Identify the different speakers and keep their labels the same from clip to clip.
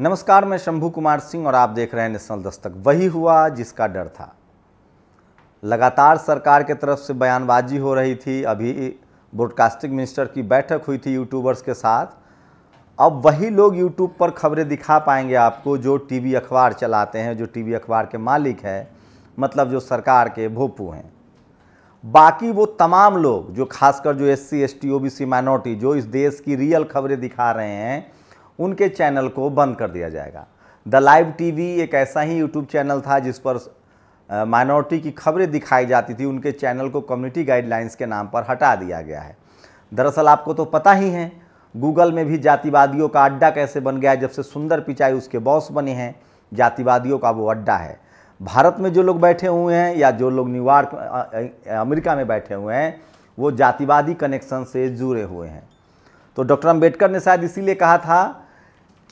Speaker 1: नमस्कार मैं शंभू कुमार सिंह और आप देख रहे हैं नेशनल दस्तक वही हुआ जिसका डर था लगातार सरकार के तरफ से बयानबाजी हो रही थी अभी ब्रॉडकास्टिंग मिनिस्टर की बैठक हुई थी यूट्यूबर्स के साथ अब वही लोग यूट्यूब पर खबरें दिखा पाएंगे आपको जो टीवी अखबार चलाते हैं जो टीवी अखबार के मालिक है मतलब जो सरकार के भोपू हैं बाकी वो तमाम लोग जो खासकर जो S C S T O B C minority जो इस देश की रियल खबरें दिखा रहे हैं उनके चैनल को बंद कर दिया जाएगा द लाइव टीवी एक ऐसा ही यूट्यूब चैनल था जिस पर माइनॉरिटी की खबरें दिखाई जाती थी उनके चैनल को कम्युनिटी गाइडलाइंस के नाम पर हटा दिया गया है दरअसल आपको तो पता ही है गूगल में भी जातिवादियों का अड्डा कैसे बन गया जब से सुंदर पिचाई उसके बॉस बने हैं जातिवादियों का वो अड्डा है भारत में जो लोग बैठे हुए हैं या जो लोग न्यूयॉर्क अमेरिका में बैठे हुए हैं वो जातिवादी कनेक्शन से जुड़े हुए हैं तो डॉक्टर अम्बेडकर ने शायद इसीलिए कहा था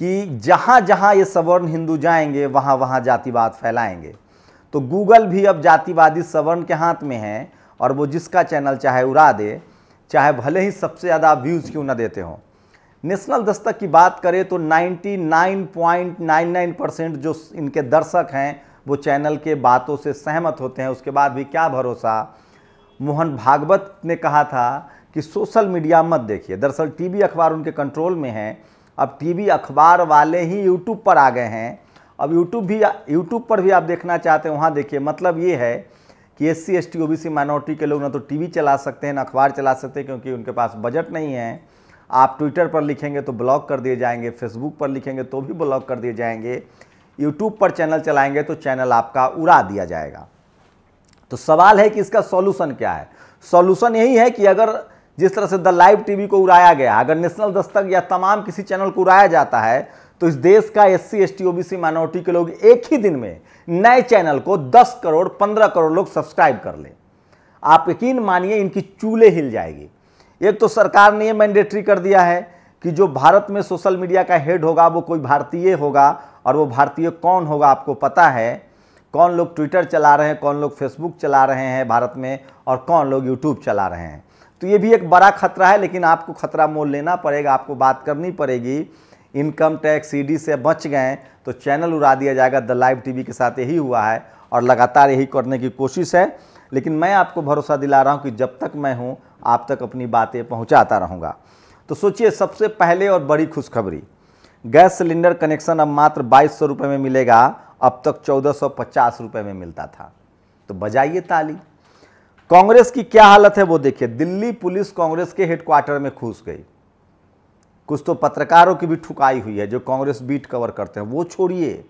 Speaker 1: कि जहाँ जहाँ ये सवर्ण हिंदू जाएंगे वहाँ वहाँ जातिवाद फैलाएंगे तो गूगल भी अब जातिवादी सवर्ण के हाथ में है और वो जिसका चैनल चाहे उड़ा दे चाहे भले ही सबसे ज़्यादा व्यूज़ क्यों ना देते हों नेशनल दस्तक की बात करें तो 99.99 परसेंट जो इनके दर्शक हैं वो चैनल के बातों से सहमत होते हैं उसके बाद भी क्या भरोसा मोहन भागवत ने कहा था कि सोशल मीडिया मत देखिए दरअसल टीवी अखबार उनके कंट्रोल में हैं अब टीवी अखबार वाले ही यूट्यूब पर आ गए हैं अब यूट्यूब भी यूट्यूब पर भी आप देखना चाहते हैं वहाँ देखिए मतलब ये है कि S C S T O B C minority के लोग ना तो टीवी चला सकते हैं ना अखबार चला सकते हैं क्योंकि उनके पास बजट नहीं है आप ट्विटर पर लिखेंगे तो ब्लॉक कर दिए जाएंगे फेसबुक पर लिखेंगे तो भी ब्लॉक कर दिए जाएंगे यूट्यूब पर चैनल चलाएंगे तो चैनल आपका उड़ा दिया जाएगा तो सवाल है कि इसका सॉल्यूशन क्या है सॉल्यूशन यही है कि अगर जिस तरह से द लाइव टीवी को उड़ाया गया अगर नेशनल दस्तक या तमाम किसी चैनल को उड़ाया जाता है तो इस देश का S C S T minority के लोग एक ही दिन में नए चैनल को 10 करोड़ 15 करोड़ लोग सब्सक्राइब कर लें आप यकीन मानिए इनकी चूल्हे हिल जाएगी एक तो सरकार ने ये मैंडेटरी कर दिया है कि जो भारत में सोशल मीडिया का हेड होगा वो कोई भारतीय होगा और वो भारतीय कौन होगा आपको पता है कौन लोग ट्विटर चला रहे हैं कौन लोग फेसबुक चला रहे हैं भारत में और कौन लोग यूट्यूब चला रहे हैं तो ये भी एक बड़ा खतरा है लेकिन आपको खतरा मोल लेना पड़ेगा आपको बात करनी पड़ेगी इनकम टैक्स ईडी से बच गए तो चैनल उड़ा दिया जाएगा द लाइव टीवी के साथ यही हुआ है और लगातार यही करने की कोशिश है लेकिन मैं आपको भरोसा दिला रहा हूँ कि जब तक मैं हूँ आप तक अपनी बातें पहुँचाता रहूँगा तो सोचिए सबसे पहले और बड़ी खुशखबरी गैस सिलेंडर कनेक्शन अब मात्र बाईस सौ में मिलेगा अब तक चौदह सौ पचास में मिलता था तो बजाइए ताली कांग्रेस की क्या हालत है वो देखिए दिल्ली पुलिस कांग्रेस के हेडक्वार्टर में घुस गई कुछ तो पत्रकारों की भी ठुकाई हुई है जो कांग्रेस बीट कवर करते हैं वो छोड़िए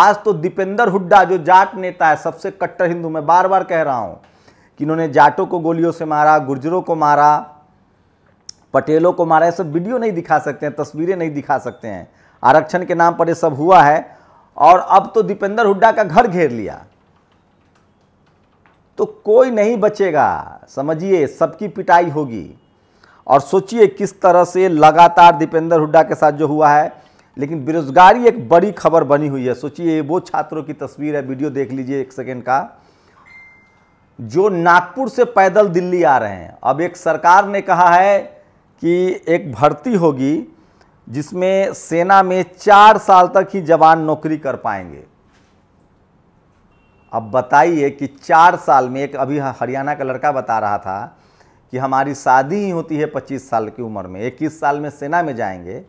Speaker 1: आज तो दीपेंदर हुड्डा जो जाट नेता है सबसे कट्टर हिंदू मैं बार बार कह रहा हूँ कि इन्होंने जाटों को गोलियों से मारा गुर्जरों को मारा पटेलों को मारा ये सब वीडियो नहीं दिखा सकते हैं तस्वीरें नहीं दिखा सकते हैं आरक्षण के नाम पर यह सब हुआ है और अब तो दीपेंद्र हुड्डा का घर घेर लिया तो कोई नहीं बचेगा समझिए सबकी पिटाई होगी और सोचिए किस तरह से लगातार दीपेंद्र हुड्डा के साथ जो हुआ है लेकिन बेरोजगारी एक बड़ी खबर बनी हुई है सोचिए वो छात्रों की तस्वीर है वीडियो देख लीजिए एक सेकेंड का जो नागपुर से पैदल दिल्ली आ रहे हैं अब एक सरकार ने कहा है कि एक भर्ती होगी जिसमें सेना में चार साल तक ही जवान नौकरी कर पाएंगे अब बताइए कि चार साल में एक अभी हाँ, हरियाणा का लड़का बता रहा था कि हमारी शादी ही होती है पच्चीस साल की उम्र में इक्कीस साल में सेना में जाएंगे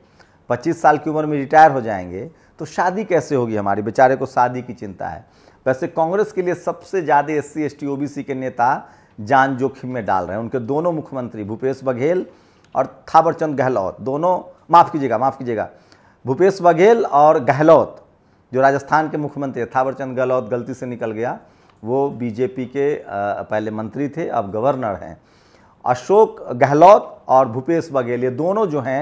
Speaker 1: पच्चीस साल की उम्र में रिटायर हो जाएंगे तो शादी कैसे होगी हमारी बेचारे को शादी की चिंता है वैसे कांग्रेस के लिए सबसे ज़्यादा S C S T O B C के नेता जान जोखिम में डाल रहे हैं उनके दोनों मुख्यमंत्री भूपेश बघेल और थावरचंद गहलोत दोनों माफ़ कीजिएगा माफ़ कीजिएगा भूपेश बघेल और गहलोत जो राजस्थान के मुख्यमंत्री थावरचंद गहलोत गलती से निकल गया वो बीजेपी के पहले मंत्री थे अब गवर्नर हैं अशोक गहलोत और भूपेश बघेल ये दोनों जो हैं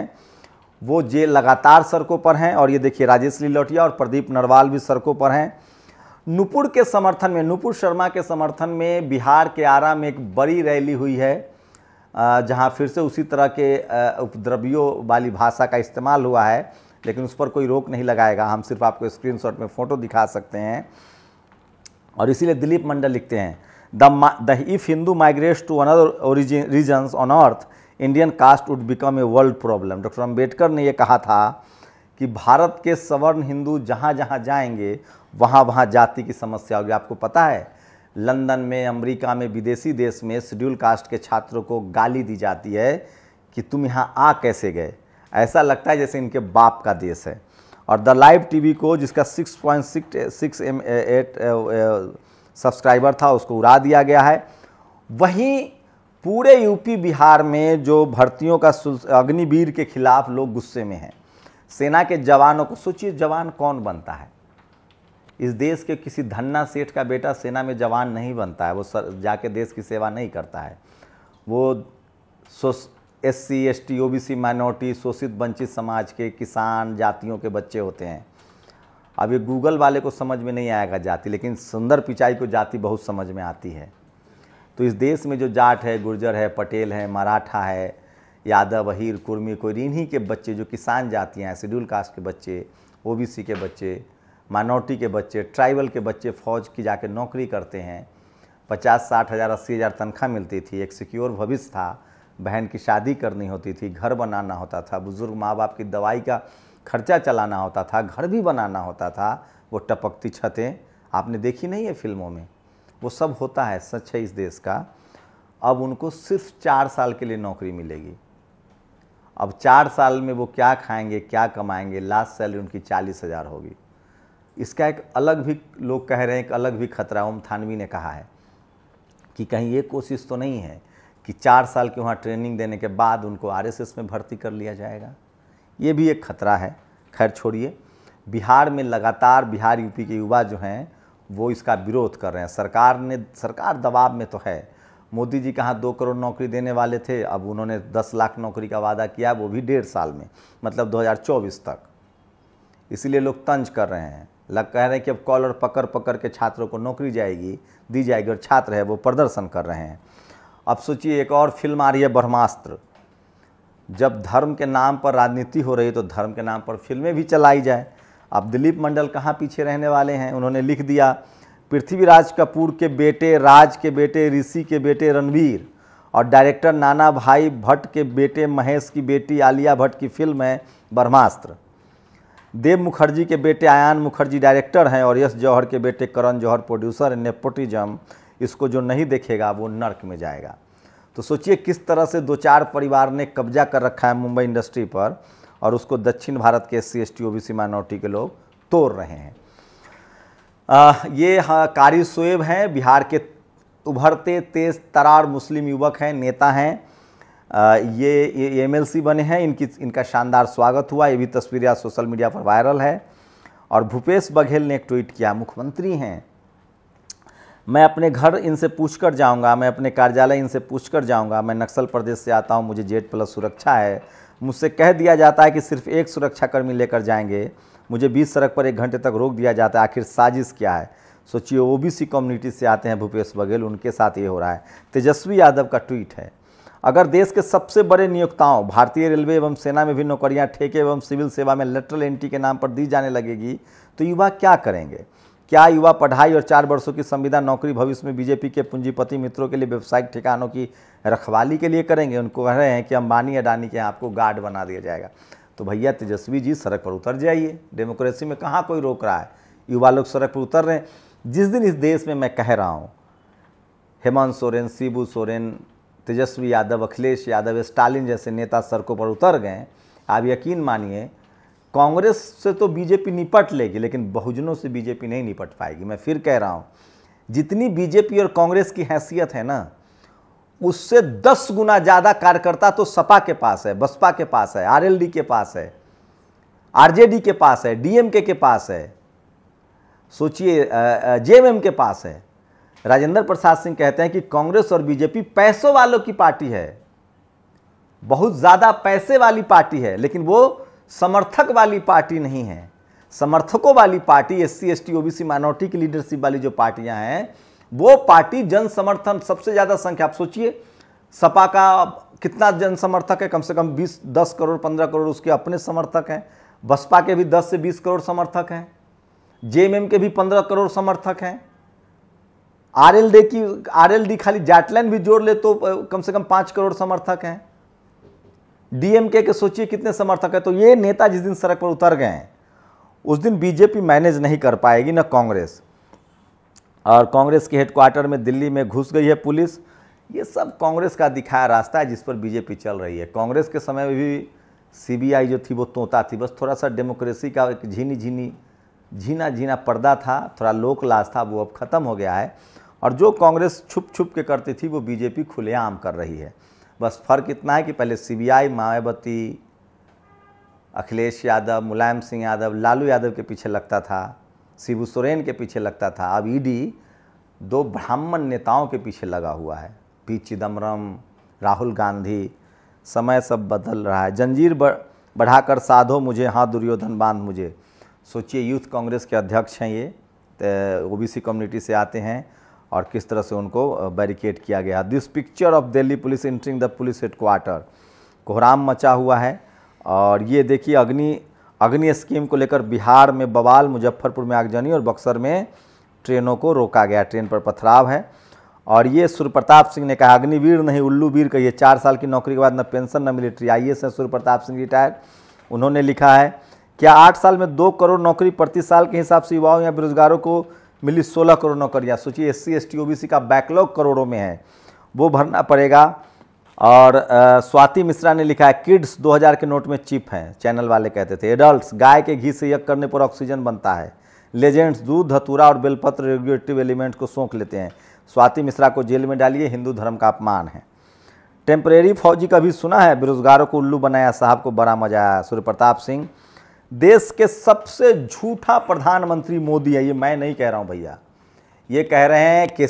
Speaker 1: वो जेल लगातार सड़कों पर हैं और ये देखिए राजेश लिलौटिया और प्रदीप नरवाल भी सड़कों पर हैं नुपुर के समर्थन में नुपुर शर्मा के समर्थन में बिहार के आरा में एक बड़ी रैली हुई है जहां फिर से उसी तरह के उपद्रवियों वाली भाषा का इस्तेमाल हुआ है लेकिन उस पर कोई रोक नहीं लगाएगा हम सिर्फ आपको स्क्रीन में फ़ोटो दिखा सकते हैं और इसीलिए दिलीप मंडल लिखते हैं the the if Hindu migrates to another origin regions on earth Indian caste would become a world problem doctor Ambedkar ने यह कहा था कि भारत के सवर्ण हिंदू जहाँ जहाँ जाएंगे वहाँ वहाँ जाति की समस्या होगी आपको पता है लंदन में अमेरिका में विदेशी देश में शेड्यूल कास्ट के छात्रों को गाली दी जाती है कि तुम यहाँ आ कैसे गए ऐसा लगता है जैसे इनके बाप का देश है और द लाइव टीवी को जिसका 6.6 point six M eight subscriber था उसको उड़ा दिया गया है वहीं पूरे यूपी बिहार में जो भर्तियों का अग्निवीर के खिलाफ लोग गुस्से में हैं सेना के जवानों को सोचिए जवान कौन बनता है इस देश के किसी धन्ना सेठ का बेटा सेना में जवान नहीं बनता है वो सर जाके देश की सेवा नहीं करता है वो S C S T O B C minority शोषित वंचित समाज के किसान जातियों के बच्चे होते हैं अब ये गूगल वाले को समझ में नहीं आएगा जाति लेकिन सुंदर पिचाई को जाति बहुत समझ में आती है तो इस देश में जो जाट है गुर्जर है पटेल है मराठा है यादव अहीर कुर्मी कोई इन्हीं के बच्चे जो किसान जातियाँ हैं शेड्यूल कास्ट के बच्चे सी के बच्चे माइनॉरिटी के बच्चे ट्राइबल के बच्चे फ़ौज की जाके नौकरी करते हैं पचास साठ हज़ार अस्सी हज़ार तनख्वाह मिलती थी एक सिक्योर भविष्य था बहन की शादी करनी होती थी घर बनाना होता था बुज़ुर्ग माँ बाप की दवाई का खर्चा चलाना होता था घर भी बनाना होता था वो टपकती छतें आपने देखी नहीं है फिल्मों में वो सब होता है सच है इस देश का अब उनको सिर्फ चार साल के लिए नौकरी मिलेगी अब चार साल में वो क्या खाएंगे क्या कमाएंगे लास्ट सैलरी उनकी चालीस हज़ार होगी इसका एक अलग भी लोग कह रहे हैं एक अलग भी खतरा ओम थानवी ने कहा है कि कहीं ये कोशिश तो नहीं है कि चार साल की वहाँ ट्रेनिंग देने के बाद उनको आरएसएस में भर्ती कर लिया जाएगा ये भी एक खतरा है खैर छोड़िए बिहार में लगातार बिहार यूपी के युवा जो हैं वो इसका विरोध कर रहे हैं सरकार ने सरकार दबाव में तो है मोदी जी कहाँ दो करोड़ नौकरी देने वाले थे अब उन्होंने दस लाख नौकरी का वादा किया वो भी डेढ़ साल में मतलब 2024 तक इसीलिए लोग तंज कर रहे हैं लग कह रहे हैं कि अब कॉलर पकड़ पकड़ के छात्रों को नौकरी जाएगी दी जाएगी और छात्र है वो प्रदर्शन कर रहे हैं अब सोचिए एक और फिल्म आ रही है ब्रह्मास्त्र जब धर्म के नाम पर राजनीति हो रही है तो धर्म के नाम पर फिल्में भी चलाई जाए अब दिलीप मंडल कहाँ पीछे रहने वाले हैं उन्होंने लिख दिया पृथ्वीराज कपूर के बेटे राज के बेटे ऋषि के बेटे रणवीर और डायरेक्टर नाना भाई भट्ट के बेटे महेश की बेटी आलिया भट्ट की फिल्म है ब्रह्मास्त्र देव मुखर्जी के बेटे आयान मुखर्जी डायरेक्टर हैं और यश जौहर के बेटे करण जौहर प्रोड्यूसर नेपोटिज्म इसको जो नहीं देखेगा वो नर्क में जाएगा तो सोचिए किस तरह से दो चार परिवार ने कब्जा कर रखा है मुंबई इंडस्ट्री पर और उसको दक्षिण भारत के S C S T O B C minority के लोग तोड़ रहे हैं आ, ये हाँ, कारी सोएब हैं बिहार के उभरते तेज तरार मुस्लिम युवक हैं नेता हैं ये, ये एमएलसी बने हैं इनकी इनका शानदार स्वागत हुआ ये भी तस्वीरें सोशल मीडिया पर वायरल है और भूपेश बघेल ने एक ट्वीट किया मुख्यमंत्री हैं मैं अपने घर इनसे पूछ कर जाऊँगा मैं अपने कार्यालय इनसे पूछ कर जाऊँगा मैं नक्सल प्रदेश से आता हूँ मुझे जेड प्लस सुरक्षा है मुझसे कह दिया जाता है कि सिर्फ एक सुरक्षाकर्मी लेकर जाएंगे मुझे बीस सड़क पर एक घंटे तक रोक दिया जाता है आखिर साजिश क्या है सोचिए ओ बी कम्युनिटी से आते हैं भूपेश बघेल उनके साथ ये हो रहा है तेजस्वी यादव का ट्वीट है अगर देश के सबसे बड़े नियोक्ताओं भारतीय रेलवे एवं सेना में भी नौकरियां ठेके एवं सिविल सेवा में लेटरल एंट्री के नाम पर दी जाने लगेगी तो युवा क्या करेंगे क्या युवा पढ़ाई और चार वर्षों की संविदा नौकरी भविष्य में बीजेपी के पूंजीपति मित्रों के लिए व्यावसायिक ठिकानों की रखवाली के लिए करेंगे उनको कह रहे हैं कि अंबानी अडानी के यहाँ आपको गार्ड बना दिया जाएगा तो भैया तेजस्वी जी सड़क पर उतर जाइए डेमोक्रेसी में कहाँ कोई रोक रहा है युवा लोग सड़क पर उतर रहे हैं जिस दिन इस देश में मैं कह रहा हूँ हेमंत सोरेन शिबू सोरेन तेजस्वी यादव अखिलेश यादव स्टालिन जैसे नेता सड़कों पर उतर गए आप यकीन मानिए कांग्रेस से तो बीजेपी निपट लेगी लेकिन बहुजनों से बीजेपी नहीं निपट पाएगी मैं फिर कह रहा हूँ जितनी बीजेपी और कांग्रेस की हैसियत है ना उससे दस गुना ज़्यादा कार्यकर्ता तो सपा के पास है बसपा के पास है आरएलडी के पास है आरजेडी के पास है डीएमके के पास है सोचिए जेएमएम के पास है राजेंद्र प्रसाद सिंह कहते हैं कि कांग्रेस और बीजेपी पैसों वालों की पार्टी है बहुत ज़्यादा पैसे वाली पार्टी है लेकिन वो समर्थक वाली पार्टी नहीं है समर्थकों वाली party S C S T C minority की लीडरशिप वाली जो पार्टियां हैं वो पार्टी जन समर्थन सबसे ज़्यादा संख्या आप सोचिए सपा का कितना जन समर्थक है कम से कम 20 10 करोड़ 15 करोड़ उसके अपने समर्थक हैं बसपा के भी 10 से 20 करोड़ समर्थक हैं जेएमएम के भी 15 करोड़ समर्थक हैं आरएलडी की आरएलडी खाली जाटलैन भी जोड़ ले तो कम से कम पाँच करोड़ समर्थक हैं डीएमके के सोचिए कितने समर्थक है तो ये नेता जिस दिन सड़क पर उतर गए उस दिन बीजेपी मैनेज नहीं कर पाएगी ना कांग्रेस और कांग्रेस के हेडक्वार्टर में दिल्ली में घुस गई है पुलिस ये सब कांग्रेस का दिखाया रास्ता है जिस पर बीजेपी चल रही है कांग्रेस के समय में भी सीबीआई जो थी वो तोता थी बस थोड़ा सा डेमोक्रेसी का एक झीनी झीनी झीना झीना पर्दा था थोड़ा लोक लाज था वो अब ख़त्म हो गया है और जो कांग्रेस छुप छुप के करती थी वो बीजेपी खुलेआम कर रही है बस फ़र्क इतना है कि पहले सीबीआई मायावती अखिलेश यादव मुलायम सिंह यादव लालू यादव के पीछे लगता था शिबू सोरेन के पीछे लगता था अब ईडी e दो ब्राह्मण नेताओं के पीछे लगा हुआ है पी चिदम्बरम राहुल गांधी समय सब बदल रहा है जंजीर बढ़ाकर साधो मुझे हाँ दुर्योधन बांध मुझे सोचिए यूथ कांग्रेस के अध्यक्ष हैं ये ओ बी सी कम्युनिटी से आते हैं और किस तरह से उनको बैरिकेड किया गया this picture of Delhi police entering the police headquarter कोहराम मचा हुआ है और ये देखिए अग्नि अग्नि स्कीम को लेकर बिहार में बवाल मुजफ्फरपुर में आगजनी और बक्सर में ट्रेनों को रोका गया ट्रेन पर पथराव है और ये सूर्यप्रताप सिंह ने कहा अग्निवीर नहीं उल्लू वीर कहिए चार साल की नौकरी के बाद न पेंशन न मिलिट्री आई एस हैं सूर्यप्रताप सिंह रिटायर उन्होंने लिखा है क्या आठ साल में दो करोड़ नौकरी प्रति साल के हिसाब से युवाओं या बेरोजगारों को मिली सोलह करोड़ नौकरियाँ सोचिए S C S T O B C का बैकलॉग करोड़ों में है वो भरना पड़ेगा और स्वाति मिश्रा ने लिखा है किड्स 2000 के नोट में चिप हैं चैनल वाले कहते थे एडल्ट गाय के घी से यज्ञ करने पर ऑक्सीजन बनता है लेजेंड्स दूध धतूरा और बेलपत्र रेगुलेटिव एलिमेंट को सौंख लेते हैं स्वाति मिश्रा को जेल में डालिए हिंदू धर्म का अपमान है टेम्परेरी फौजी का भी सुना है बेरोजगारों को उल्लू बनाया साहब को बड़ा मजा आया सूर्य प्रताप सिंह देश के सबसे झूठा प्रधानमंत्री मोदी है ये मैं नहीं कह रहा हूँ भैया ये कह रहे हैं के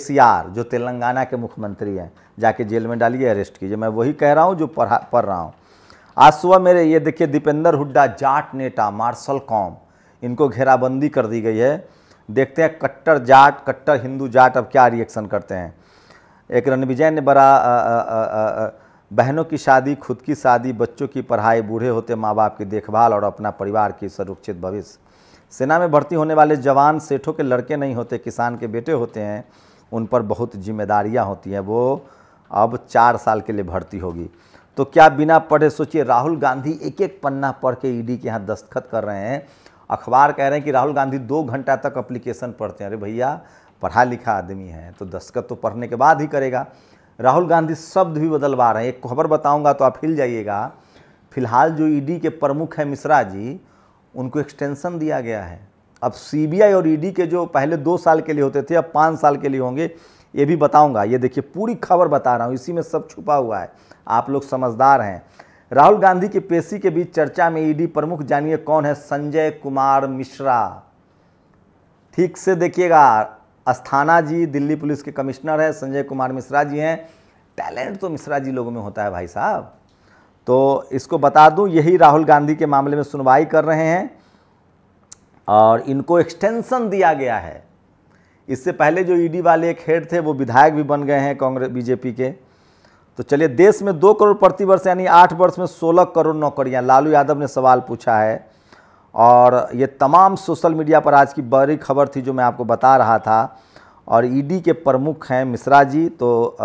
Speaker 1: जो तेलंगाना के मुख्यमंत्री हैं जाके जेल में डालिए अरेस्ट कीजिए मैं वही कह रहा हूँ जो पढ़ा पढ़ रहा हूँ आज सुबह मेरे ये देखिए दीपेंद्र हुड्डा जाट नेटा मार्शल कॉम इनको घेराबंदी कर दी गई है देखते हैं कट्टर जाट कट्टर हिंदू जाट अब क्या रिएक्शन करते हैं एक रणविजय ने बड़ा आ, आ, आ, आ, आ, बहनों की शादी खुद की शादी बच्चों की पढ़ाई बूढ़े होते माँ बाप की देखभाल और अपना परिवार की सुरक्षित भविष्य सेना में भर्ती होने वाले जवान सेठों के लड़के नहीं होते किसान के बेटे होते हैं उन पर बहुत जिम्मेदारियाँ होती हैं वो अब चार साल के लिए भर्ती होगी तो क्या बिना पढ़े सोचिए राहुल गांधी एक एक पन्ना पढ़ के ईडी के यहाँ दस्तखत कर रहे हैं अखबार कह रहे हैं कि राहुल गांधी दो घंटा तक अप्लीकेशन पढ़ते हैं अरे भैया पढ़ा लिखा आदमी है तो दस्तखत तो पढ़ने के बाद ही करेगा राहुल गांधी शब्द भी बदलवा रहे हैं एक खबर बताऊंगा तो आप हिल जाइएगा फिलहाल जो ईडी e के प्रमुख हैं मिश्रा जी उनको एक्सटेंशन दिया गया है अब सीबीआई और ईडी e के जो पहले दो साल के लिए होते थे अब पाँच साल के लिए होंगे ये भी बताऊंगा ये देखिए पूरी खबर बता रहा हूँ इसी में सब छुपा हुआ है आप लोग समझदार हैं राहुल गांधी के पेशी के बीच चर्चा में ईडी e प्रमुख जानिए कौन है संजय कुमार मिश्रा ठीक से देखिएगा अस्थाना जी दिल्ली पुलिस के कमिश्नर हैं संजय कुमार मिश्रा जी हैं टैलेंट तो मिश्रा जी लोगों में होता है भाई साहब तो इसको बता दूं यही राहुल गांधी के मामले में सुनवाई कर रहे हैं और इनको एक्सटेंशन दिया गया है इससे पहले जो ईडी e वाले एक हेड थे वो विधायक भी बन गए हैं कांग्रेस बीजेपी के तो चलिए देश में दो करोड़ प्रतिवर्ष यानी आठ वर्ष में सोलह करोड़ नौकरियां लालू यादव ने सवाल पूछा है और ये तमाम सोशल मीडिया पर आज की बड़ी खबर थी जो मैं आपको बता रहा था और ईडी e के प्रमुख हैं मिश्रा जी तो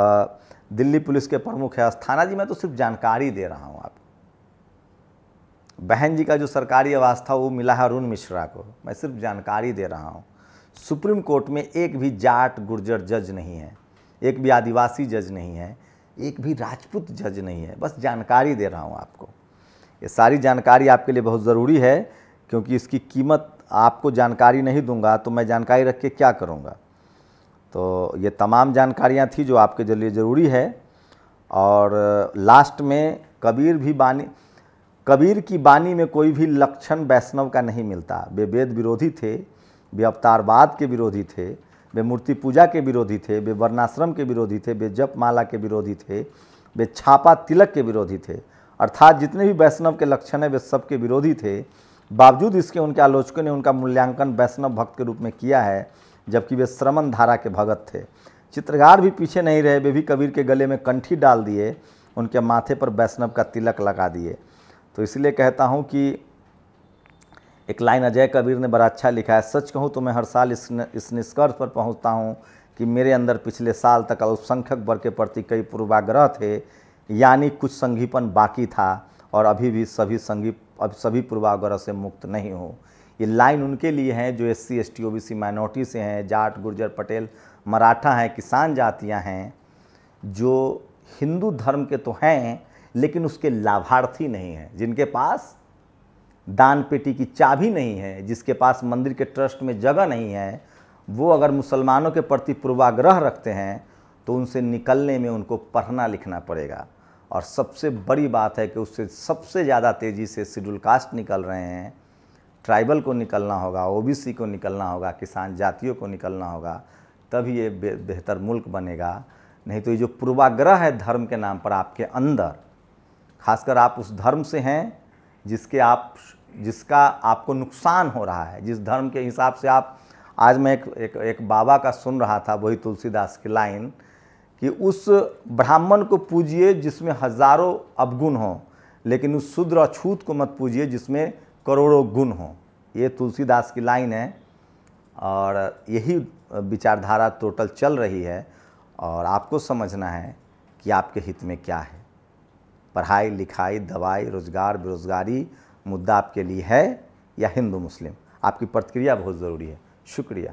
Speaker 1: दिल्ली पुलिस के प्रमुख है अस्थाना जी मैं तो सिर्फ जानकारी दे रहा हूँ आपको बहन जी का जो सरकारी आवास था वो मिला है अरुण मिश्रा को मैं सिर्फ जानकारी दे रहा हूँ सुप्रीम कोर्ट में एक भी जाट गुर्जर जज नहीं है एक भी आदिवासी जज नहीं है एक भी राजपूत जज नहीं है बस जानकारी दे रहा हूँ आपको ये सारी जानकारी आपके लिए बहुत ज़रूरी है क्योंकि इसकी कीमत आपको जानकारी नहीं दूंगा तो मैं जानकारी रख के क्या करूँगा तो ये तमाम जानकारियाँ थी जो आपके लिए ज़रूरी है और लास्ट में कबीर भी बानी कबीर की बानी में कोई भी लक्षण वैष्णव का नहीं मिलता वे वेद विरोधी थे वे अवतारवाद के विरोधी थे वे मूर्ति पूजा के विरोधी थे वे वर्णाश्रम के विरोधी थे वे जप माला के विरोधी थे वे छापा तिलक के विरोधी थे अर्थात जितने भी वैष्णव के लक्षण हैं वे सबके विरोधी थे बावजूद इसके उनके आलोचकों ने उनका मूल्यांकन वैष्णव भक्त के रूप में किया है जबकि वे श्रमण धारा के भगत थे चित्रकार भी पीछे नहीं रहे वे भी कबीर के गले में कंठी डाल दिए उनके माथे पर वैष्णव का तिलक लगा दिए तो इसलिए कहता हूँ कि एक लाइन अजय कबीर ने बड़ा अच्छा लिखा है सच कहूँ तो मैं हर साल इस इस निष्कर्ष पर पहुँचता हूँ कि मेरे अंदर पिछले साल तक अल्पसंख्यक वर्ग के प्रति कई पूर्वाग्रह थे यानी कुछ संघीपन बाकी था और अभी भी सभी संगी अब सभी पूर्वाग्रह से मुक्त नहीं हों ये लाइन उनके लिए हैं जो S C S T O B C minority से हैं जाट गुर्जर पटेल मराठा हैं किसान जातियां हैं जो हिंदू धर्म के तो हैं लेकिन उसके लाभार्थी नहीं हैं जिनके पास दान पेटी की चाबी नहीं है जिसके पास मंदिर के ट्रस्ट में जगह नहीं है वो अगर मुसलमानों के प्रति पूर्वाग्रह रखते हैं तो उनसे निकलने में उनको पढ़ना लिखना पड़ेगा और सबसे बड़ी बात है कि उससे सबसे ज़्यादा तेज़ी से शेड्यूल कास्ट निकल रहे हैं ट्राइबल को निकलना होगा ओबीसी को निकलना होगा किसान जातियों को निकलना होगा तभी ये बेहतर मुल्क बनेगा नहीं तो ये जो पूर्वाग्रह है धर्म के नाम पर आपके अंदर खासकर आप उस धर्म से हैं जिसके आप जिसका आपको नुकसान हो रहा है जिस धर्म के हिसाब से आप आज मैं एक एक, एक बाबा का सुन रहा था वही तुलसीदास की लाइन कि उस ब्राह्मण को पूजिए जिसमें हजारों अवगुण हों लेकिन उस शूद्र अछूत को मत पूजिए जिसमें करोड़ों गुण हों ये तुलसीदास की लाइन है और यही विचारधारा टोटल चल रही है और आपको समझना है कि आपके हित में क्या है पढ़ाई लिखाई दवाई रोजगार बेरोजगारी मुद्दा आपके लिए है या हिंदू मुस्लिम आपकी प्रतिक्रिया बहुत ज़रूरी है शुक्रिया